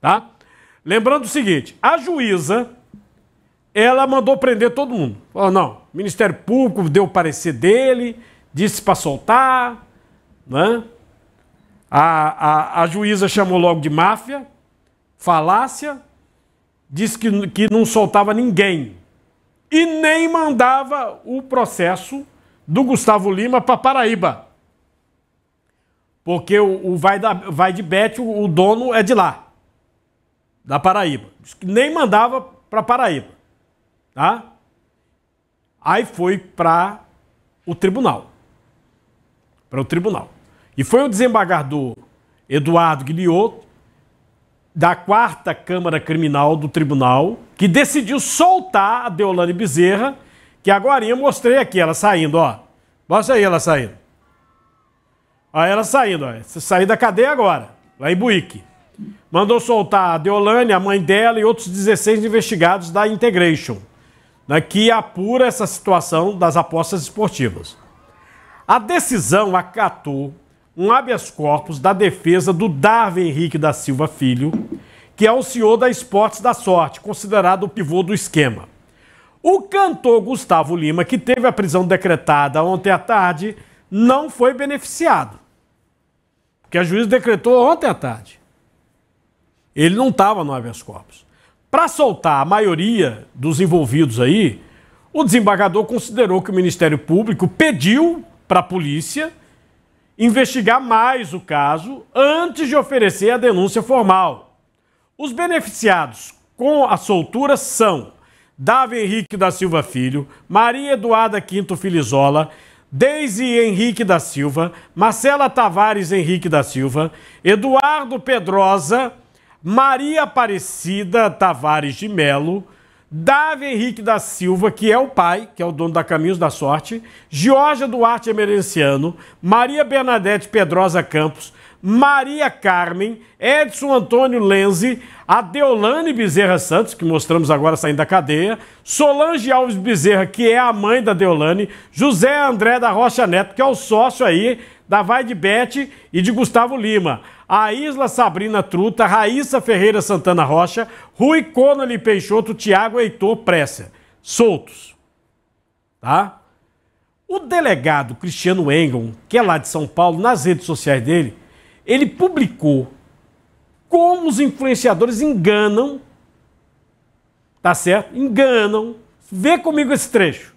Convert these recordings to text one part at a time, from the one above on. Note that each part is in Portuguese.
Tá? Lembrando o seguinte, a juíza, ela mandou prender todo mundo. Falou, não, Ministério Público deu o parecer dele, disse para soltar, né? A, a, a juíza chamou logo de máfia, falácia, disse que, que não soltava ninguém e nem mandava o processo do Gustavo Lima para Paraíba. Porque o, o vai, da, vai de bet, o, o dono é de lá da Paraíba. Diz que nem mandava para Paraíba. Tá? Aí foi para o tribunal. Para o tribunal. E foi o desembargador Eduardo Guilhoto, da quarta Câmara Criminal do Tribunal, que decidiu soltar a Deolane Bezerra, que agora eu mostrei aqui ela saindo, ó. Mostra aí ela saindo. Olha ela saindo, ó. Saiu da cadeia agora, lá em Buíque mandou soltar a Deolane, a mãe dela e outros 16 investigados da Integration, né, que apura essa situação das apostas esportivas. A decisão acatou um habeas corpus da defesa do Darwin Henrique da Silva Filho, que é o CEO da Esportes da Sorte, considerado o pivô do esquema. O cantor Gustavo Lima, que teve a prisão decretada ontem à tarde, não foi beneficiado. Porque a juíza decretou ontem à tarde. Ele não estava no habeas corpus. Para soltar a maioria dos envolvidos aí, o desembargador considerou que o Ministério Público pediu para a polícia investigar mais o caso antes de oferecer a denúncia formal. Os beneficiados com a soltura são Davi Henrique da Silva Filho, Maria Eduarda Quinto Filizola, Deise Henrique da Silva, Marcela Tavares Henrique da Silva, Eduardo Pedrosa Maria Aparecida Tavares de Melo, Davi Henrique da Silva, que é o pai, que é o dono da Caminhos da Sorte, Georgia Duarte Emerenciano, Maria Bernadette Pedrosa Campos, Maria Carmen, Edson Antônio Lenze, Adeolane Bezerra Santos, que mostramos agora saindo da cadeia, Solange Alves Bezerra, que é a mãe da Deolane, José André da Rocha Neto, que é o sócio aí da Vaidbet e de Gustavo Lima. A Isla Sabrina Truta, Raíssa Ferreira Santana Rocha, Rui Connolly Peixoto, Tiago Heitor Pressa. Soltos. Tá? O delegado Cristiano Engel, que é lá de São Paulo, nas redes sociais dele, ele publicou como os influenciadores enganam, tá certo? Enganam. Vê comigo esse trecho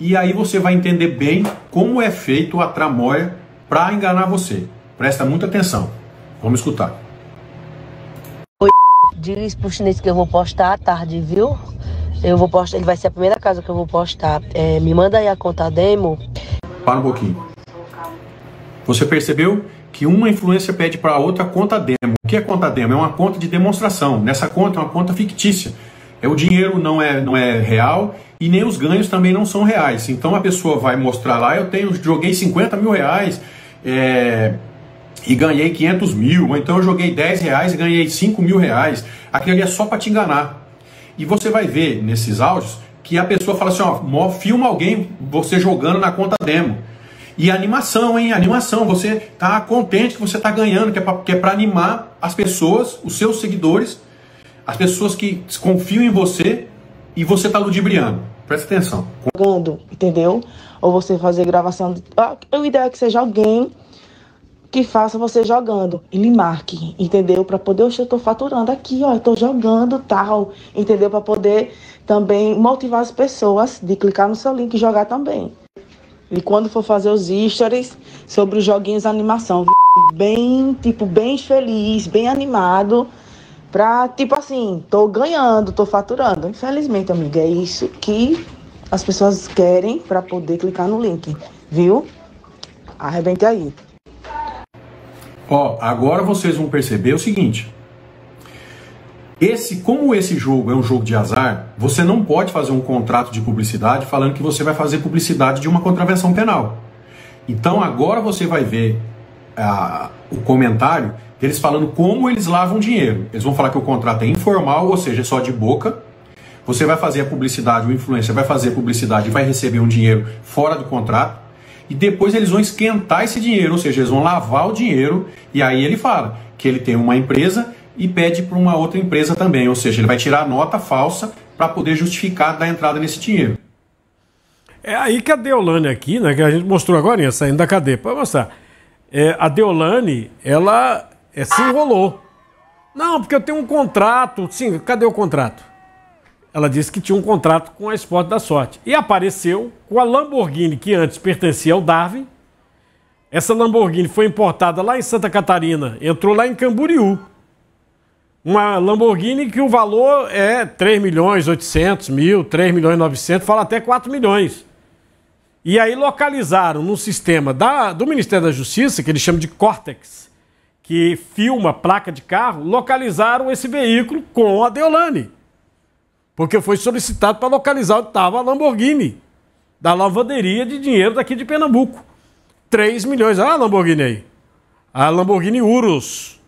e aí você vai entender bem como é feito a tramóia para enganar você. Presta muita atenção. Vamos escutar. Oi, diz pro chinês que eu vou postar à tarde, viu? Eu vou postar, ele vai ser a primeira casa que eu vou postar. É, me manda aí a conta demo. Para um pouquinho. Você percebeu que uma influência pede para outra conta demo. O que é conta demo? É uma conta de demonstração. Nessa conta é uma conta fictícia. É, o dinheiro não é, não é real e nem os ganhos também não são reais. Então a pessoa vai mostrar lá, eu tenho joguei 50 mil reais é, e ganhei 500 mil, ou então eu joguei 10 reais e ganhei 5 mil reais. Aquilo ali é só para te enganar. E você vai ver nesses áudios que a pessoa fala assim, ó, filma alguém você jogando na conta demo. E animação, hein? Animação. Você tá contente que você tá ganhando, que é para é animar as pessoas, os seus seguidores, as pessoas que confiam em você e você está ludibriando. Presta atenção. Pagando, entendeu? Ou você fazer gravação. O ah, ideal é que seja alguém que faça você jogando. Ele marque, entendeu? Para poder, eu estou faturando aqui, ó, eu estou jogando tal, entendeu? Para poder também motivar as pessoas de clicar no seu link e jogar também. E quando for fazer os stories sobre os joguinhos animação, bem, tipo, bem feliz, bem animado. Pra, tipo assim, tô ganhando, tô faturando. Infelizmente, amiga, é isso que as pessoas querem para poder clicar no link, viu? Arrebente aí. Ó, agora vocês vão perceber o seguinte. Esse, como esse jogo é um jogo de azar, você não pode fazer um contrato de publicidade falando que você vai fazer publicidade de uma contravenção penal. Então agora você vai ver a, o comentário deles falando como eles lavam dinheiro. Eles vão falar que o contrato é informal, ou seja, é só de boca. Você vai fazer a publicidade, o influencer vai fazer a publicidade e vai receber um dinheiro fora do contrato. E depois eles vão esquentar esse dinheiro, ou seja, eles vão lavar o dinheiro. E aí ele fala que ele tem uma empresa e pede para uma outra empresa também, ou seja, ele vai tirar a nota falsa para poder justificar da entrada nesse dinheiro. É aí que a Deolane aqui, né, que a gente mostrou agora, saindo da cadeia, para mostrar é, a Deolane, ela é, se enrolou. Não, porque eu tenho um contrato. Sim, cadê o contrato? Ela disse que tinha um contrato com a Esporte da Sorte. E apareceu com a Lamborghini, que antes pertencia ao Darwin. Essa Lamborghini foi importada lá em Santa Catarina, entrou lá em Camboriú. Uma Lamborghini que o valor é 3 milhões 800 mil, 3 milhões 900, fala até 4 milhões. E aí localizaram no sistema da, do Ministério da Justiça, que eles chamam de Cortex, que filma placa de carro, localizaram esse veículo com a Deolane. Porque foi solicitado para localizar onde estava a Lamborghini, da lavanderia de dinheiro daqui de Pernambuco. 3 milhões. Olha a Lamborghini aí. A Lamborghini Urus.